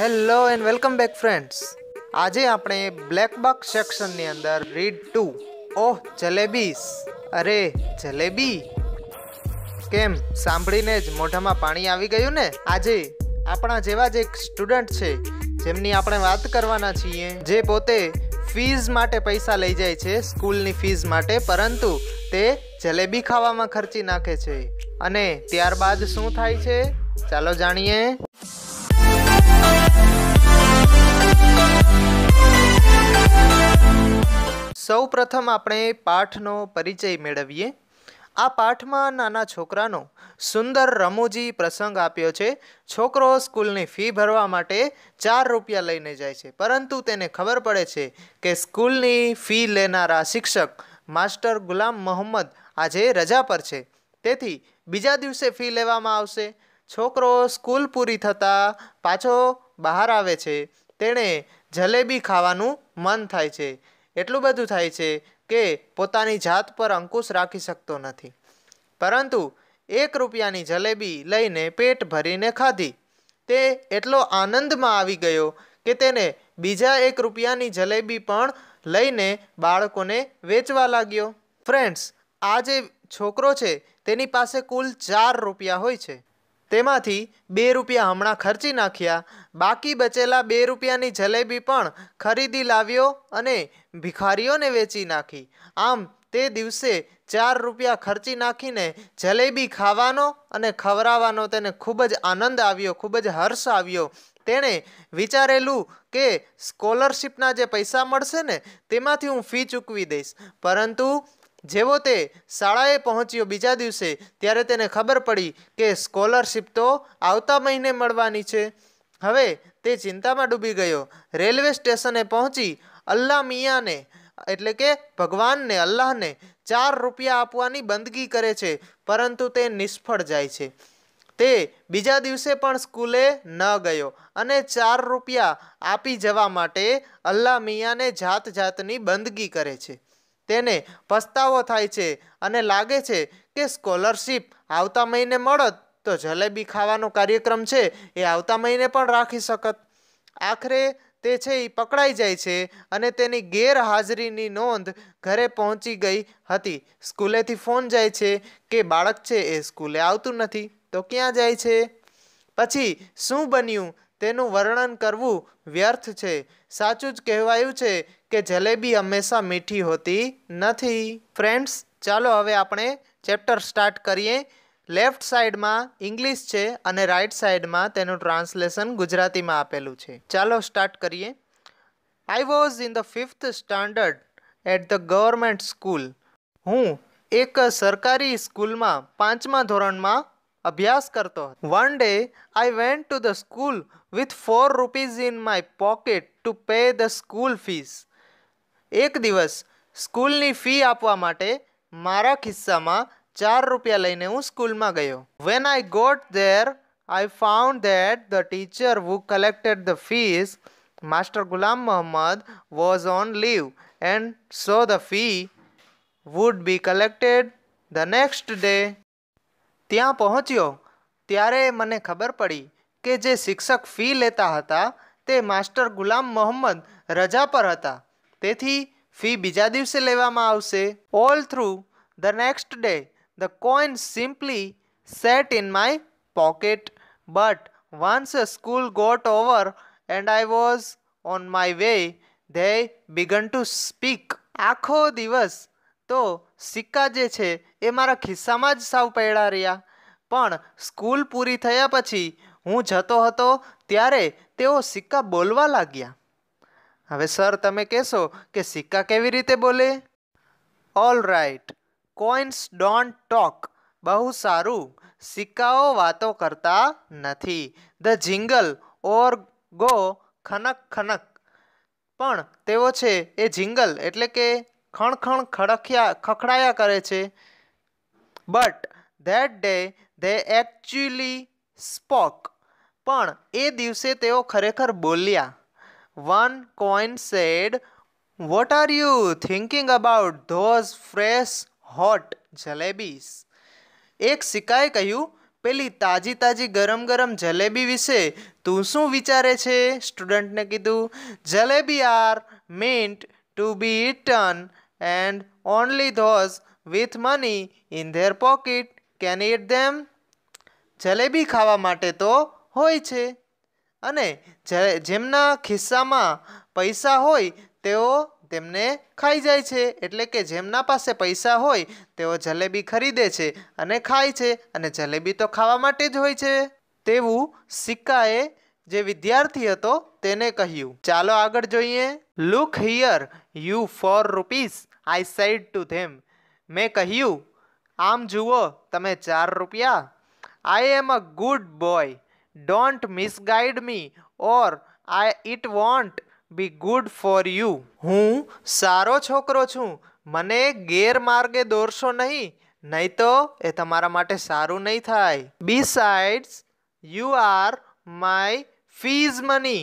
Hello and welcome back friends આજે આપણે black box સેક્શનની અંદર રીડ ટુ ઓહ જલેબીસ અરે જલેબી કેમ સાંભળીને જ મોઢામાં પાણી આવી ગયું ને આજે આપણા જેવા જ એક સ્ટુડન્ટ છે જેમની આપણે વાત કરવાના છીએ જે પોતે ફીઝ માટે પૈસા લઈ જાય છે સ્કૂલની ફીઝ માટે પરંતુ તે જલેબી ખાવામાં ખર્ચી નાખે છે અને ત્યારબાદ શું થાય છે ચાલો જાણીએ સૌ પ્રથમ આપણે પાઠનો પરિચય મેળવીએ આ પાઠમાં નાના છોકરાનો સુંદર રમૂજી પ્રસંગ આપ્યો છે છોકરો સ્કૂલની ફી ભરવા માટે ચાર રૂપિયા લઈને જાય છે પરંતુ તેને ખબર પડે છે કે સ્કૂલની ફી લેનારા શિક્ષક માસ્ટર ગુલામ મોહમ્મદ આજે રજા પર છે તેથી બીજા દિવસે ફી લેવામાં આવશે છોકરો સ્કૂલ પૂરી થતાં પાછો બહાર આવે છે તેણે જલેબી ખાવાનું મન થાય છે એટલું બધું થાય છે કે પોતાની જાત પર અંકુશ રાખી શકતો નથી પરંતુ એક રૂપિયાની જલેબી લઈને પેટ ભરીને ખાધી તે એટલો આનંદમાં આવી ગયો કે તેને બીજા એક રૂપિયાની જલેબી પણ લઈને બાળકોને વેચવા લાગ્યો ફ્રેન્ડ્સ આ જે છોકરો છે તેની પાસે કુલ ચાર રૂપિયા હોય છે તેમાંથી બે રૂપિયા હમણાં ખર્ચી નાખ્યા બાકી બચેલા બે રૂપિયાની જલેબી પણ ખરીદી લાવ્યો અને ભિખારીઓને વેચી નાખી આમ તે દિવસે ચાર રૂપિયા ખર્ચી નાખીને જલેબી ખાવાનો અને ખવરાવાનો તેને ખૂબ જ આનંદ આવ્યો ખૂબ જ હર્ષ આવ્યો તેણે વિચારેલું કે સ્કોલરશીપના જે પૈસા મળશે ને તેમાંથી હું ફી ચૂકવી દઈશ પરંતુ જેવો તે શાળાએ પહોંચ્યો બીજા દિવસે ત્યારે તેને ખબર પડી કે સ્કોલરશીપ તો આવતા મહિને મળવાની છે હવે તે ચિંતામાં ડૂબી ગયો રેલવે સ્ટેશને પહોંચી અલ્લાહ મિયાને એટલે કે ભગવાનને અલ્લાહને ચાર રૂપિયા આપવાની બંદગી કરે છે પરંતુ તે નિષ્ફળ જાય છે તે બીજા દિવસે પણ સ્કૂલે ન ગયો અને ચાર રૂપિયા આપી જવા માટે અલ્લાહ મિયાને જાત જાતની બંદગી કરે છે તેને પસ્તાવો થાય છે અને લાગે છે કે સ્કોલરશીપ આવતા મહિને મળત તો જલેબી ખાવાનો કાર્યક્રમ છે એ આવતા મહિને પણ રાખી શકત આખરે તે છે એ પકડાઈ જાય છે અને તેની ગેરહાજરીની નોંધ ઘરે પહોંચી ગઈ હતી સ્કૂલેથી ફોન જાય છે કે બાળક છે એ સ્કૂલે આવતું નથી તો ક્યાં જાય છે પછી શું બન્યું તેનું વર્ણન કરવું વ્યર્થ છે સાચું જ કહેવાયું છે કે જલેબી હંમેશા મીઠી હોતી નથી ફ્રેન્ડ્સ ચાલો હવે આપણે ચેપ્ટર સ્ટાર્ટ કરીએ લેફ્ટ સાઈડમાં ઇંગ્લિશ છે અને રાઈટ સાઈડમાં તેનું ટ્રાન્સલેશન ગુજરાતીમાં આપેલું છે ચાલો સ્ટાર્ટ કરીએ I was in the fifth standard at the government school હું એક સરકારી સ્કૂલમાં પાંચમા ધોરણમાં अभ्यास करतो one day I went to the school with four rupees in my pocket to pay the school fees એક દિવસ સ્કૂલની ફી આપવા માટે મારા ખિસ્સામાં ચાર રૂપિયા લઈને હું સ્કૂલમાં ગયો when I got there I found that the teacher who collected the fees master Ghulam Muhammad was on leave and so the fee would be collected the next day ત્યાં પહોંચ્યો ત્યારે મને ખબર પડી કે જે શિક્ષક ફી લેતા હતા તે માસ્ટર ગુલામ મોહમ્મદ રજા પર હતા તેથી ફી બીજા દિવસે લેવામાં આવશે all through the next day the coin simply sat in my pocket but once school got over and I was on my way they began to speak આખો દિવસ તો સિક્કા જે છે એ મારા ખિસ્સામાં જ સાવ પડ્યા રહ્યા પણ સ્કૂલ પૂરી થયા પછી હું જતો હતો ત્યારે તેઓ સિક્કા બોલવા લાગ્યા હવે સર તમે કહેશો કે સિક્કા કેવી રીતે બોલે all right coins don't talk બહુ સારું સિક્કાઓ વાતો કરતા નથી ધ જિંગલ ઓર ગો ખનક ખનક પણ તેઓ છે એ જિંગલ એટલે કે ખણ ખણ ખડખ્યા ખખડાયા કરે છે but that day they actually spoke પણ એ દિવસે તેઓ ખરેખર બોલ્યા one coin said what are you thinking about those fresh hot jalebis એક સિકાએ કહ્યું પેલી તાજી તાજી ગરમ ગરમ જલેબી વિશે તું શું વિચારે છે સ્ટુડન્ટને કીધું jalebi are meant to be eaten and only those with money in their pocket can eat them jalebi ખાવા માટે તો હોય છે અને જેમના ખિસ્સામાં પૈસા હોય તેઓ તેમને ખાઈ જાય છે એટલે કે જેમના પાસે પૈસા હોય તેઓ જલેબી ખરીદે છે અને ખાય છે અને જલેબી તો ખાવા માટે જ હોય છે તેવું સિક્કાએ જે વિદ્યાર્થી હતો તેને કહ્યું ચાલો આગળ જોઈએ look here you four rupees I said to them મેં કહ્યું આમ જુઓ તમે ચાર રૂપિયા I am a good boy don't misguide me or I it won't be good for you હું સારો છોકરો છું મને ગેરમાર્ગે દોરશો નહીં નહીં તો એ તમારા માટે સારું નહીં થાય besides you are my fees money.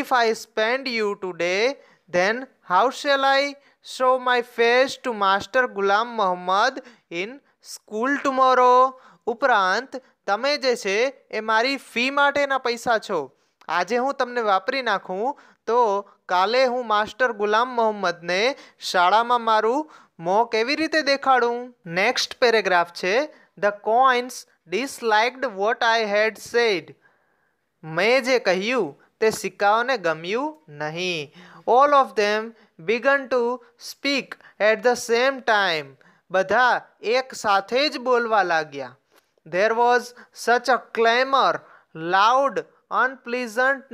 If I spend you today, then how shall I show my face to Master Ghulam Muhammad in school tomorrow ઉપરાંત તમે જે છે એ મારી ફી માટેના પૈસા છો આજે હું તમને વાપરી નાખું તો કાલે હું માસ્ટર ગુલામ મોહમ્મદને શાળામાં મારું મોં કેવી રીતે દેખાડું નેક્સ્ટ પેરેગ્રાફ છે the coins disliked what I had said મેં જે કહ્યું તે સિક્કાઓને ગમ્યું નહીં all of them began to speak at the same time બધા એક સાથે જ બોલવા લાગ્યા there was such a clamour loud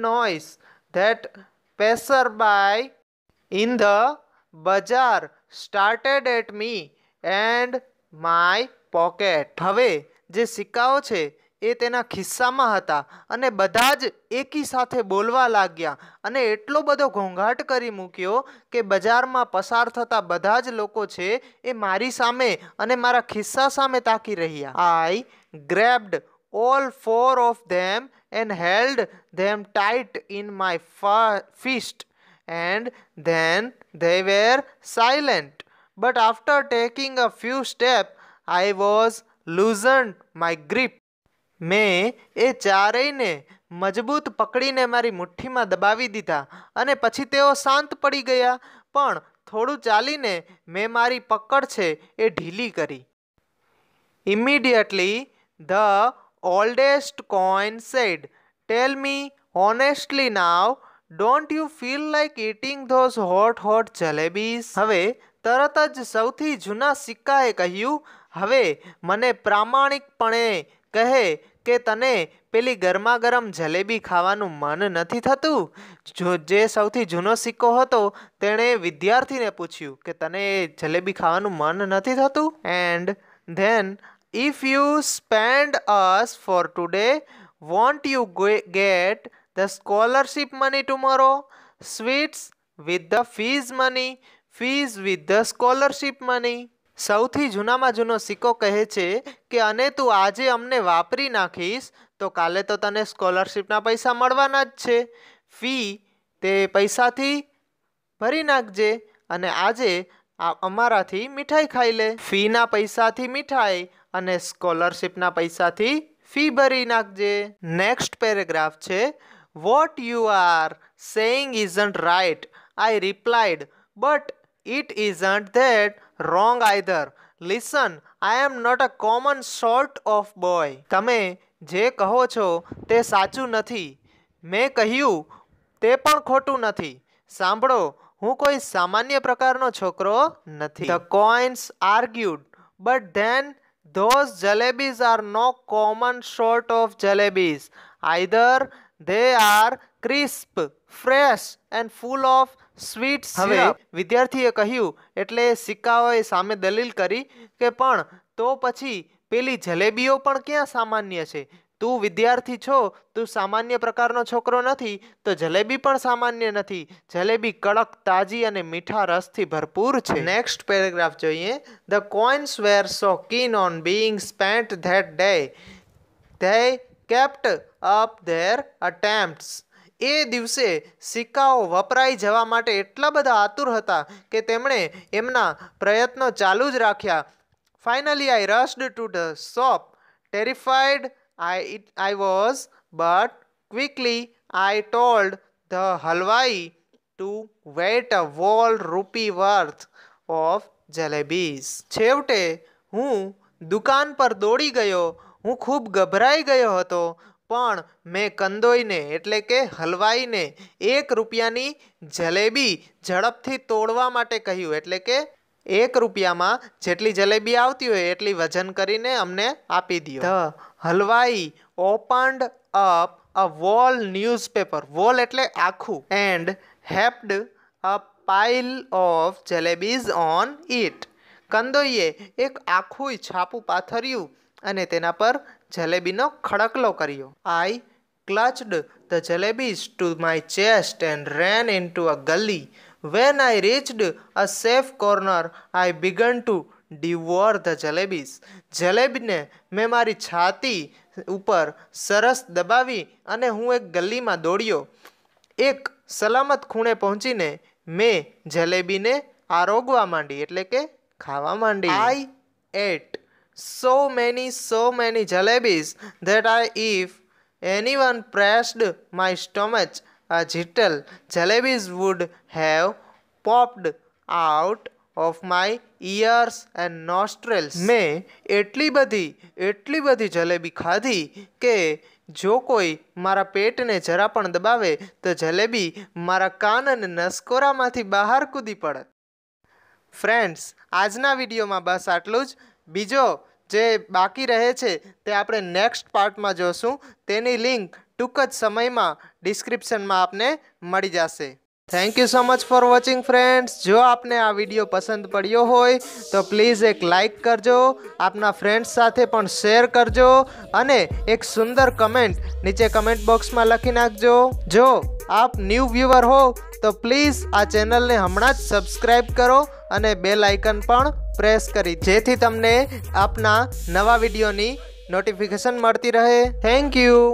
noise that passer by in the bazaar started at me and my pocket હવે જે સિક્કાઓ છે એ તેના ખિસ્સામાં હતા અને બધા જ એકી સાથે બોલવા લાગ્યા અને એટલો બધો ઘોંઘાટ કરી મૂક્યો કે બજારમાં પસાર થતા બધા જ લોકો છે એ મારી સામે અને મારા ખિસ્સા સામે તાકી રહ્યા I grabbed all four of them and held them tight in my fist and then they were silent but after taking a few step I was loosened my grip મેં એ ચારેયને મજબૂત પકડીને મારી મુઠ્ઠીમાં દબાવી દીધા અને પછી તેઓ શાંત પડી ગયા પણ થોડું ચાલીને મેં મારી પકડ છે એ ઢીલી કરી immediately the oldest coin said tell me honestly now don't you feel like eating those hot hot jalebis હવે તરત જ સૌથી જૂના સિક્કાએ કહ્યું હવે મને પ્રામાણિકપણે કહે કે તને પેલી ગરમા ગરમ જલેબી ખાવાનું મન નથી થતું જો જે સૌથી જૂનો સિક્કો હતો તેણે વિદ્યાર્થીને પૂછ્યું કે તને એ જલેબી ખાવાનું મન નથી થતું and then if you spend us for today won't you get the scholarship money tomorrow sweets with the fees money fees with the scholarship money સૌથી જૂનામાં જૂનો સિક્કો કહે છે કે અને તું આજે અમને વાપરી નાખીશ તો કાલે તો તને સ્કોલરશિપના પૈસા મળવાના જ છે ફી તે પૈસાથી ભરી નાખજે અને આજે અમારાથી મીઠાઈ ખાઈ લે ફીના પૈસાથી મીઠાઈ અને સ્કોલરશિપના પૈસાથી ફી ભરી નાખજે નેક્સ્ટ પેરેગ્રાફ છે what you are saying isn't right I replied but it isn't that wrong either listen I am not a common sort of boy તમે જે કહો છો તે સાચું નથી મેં કહ્યું તે પણ ખોટું નથી સાંભળો હું કોઈ સામાન્ય પ્રકારનો છોકરો નથી the coins argued but then those jalebis are no common sort of jalebis either they are crisp fresh and full of sweet હવે વિદ્યાર્થીએ કહ્યું એટલે સિક્કાઓએ સામે દલીલ કરી કે પણ તો પછી પેલી જલેબીઓ પણ ક્યાં સામાન્ય છે તું વિદ્યાર્થી છો તું સામાન્ય પ્રકારનો છોકરો નથી તો જલેબી પણ સામાન્ય નથી જલેબી કડક તાજી અને મીઠા રસથી ભરપૂર છે નેક્સ્ટ પેરેગ્રાફ જોઈએ the coins were so keen on being spent that day they kept up their attempts એ દિવસે સિક્કાઓ વપરાઈ જવા માટે એટલા બધા આતુર હતા કે તેમણે એમના પ્રયત્નો ચાલુ જ રાખ્યા finally I rushed to the shop terrified I it I was but quickly I told the halwai to weigh a whole rupee worth of jalebis છેવટે હું દુકાન પર દોડી ગયો હું ખૂબ ગભરાઈ ગયો હતો પણ મેં કંદોઈને એટલે કે હલવાઈને એક રૂપિયાની જલેબી ઝડપથી તોડવા માટે કહ્યું એટલે કે એક રૂપિયામાં જેટલી જલેબી આવતી હોય એટલી વજન કરીને અમને આપી દો the halwai opened up a whole newspaper whole એટલે આખું and heaped a pile of jalebis on it કંદોઈએ એક આખું છાપું પાથર્યું અને તેના પર જલેબીનો ખડકલો કર્યો I clutched the jalebis to my chest and ran into a gali when I reached a safe corner I began to devour the jalebis જલેબીને મેં મારી છાતી ઉપર સરસ દબાવી અને હું એક ગલીમાં દોડ્યો એક સલામત ખૂણે પહોંચીને મેં જલેબીને આરોગવા માંડી એટલે કે ખાવા માંડી I ate so many, so many jalebis that I, if anyone pressed my stomach a jittle, jalebis would have popped out of my ears and nostrils મેં એટલી બધી એટલી બધી જલેબી ખાધી કે જો કોઈ મારા પેટને જરા પણ દબાવે તો જલેબી મારા કાન અને નસકોરામાંથી બહાર કૂદી પડે ફ્રેન્ડ્સ આજના વિડીયોમાં બસ આટલું જ બીજો જે બાકી રહે છે તે આપણે નેક્સ્ટ પાર્ટમાં જોશું તેની લિંક ટૂંક જ સમયમાં ડિસ્ક્રિપ્શનમાં આપને મળી જશે thank you so much for watching friends જો આપને આ વિડીયો પસંદ પડ્યો હોય તો પ્લીઝ એક લાઇક કરજો આપના ફ્રેન્ડ્સ સાથે પણ શેર કરજો અને એક સુંદર કમેન્ટ નીચે કમેન્ટ બોક્સમાં લખી નાખજો જો આપ ન્યૂ વ્યૂવર હો તો પ્લીઝ આ ચેનલને હમણાં જ સબસ્ક્રાઈબ કરો અને બેલ આઇકન પણ પ્રેસ કરી જેથી તમને આપના નવા વિડીયોની નોટિફિકેશન મળતી રહે થેન્ક યુ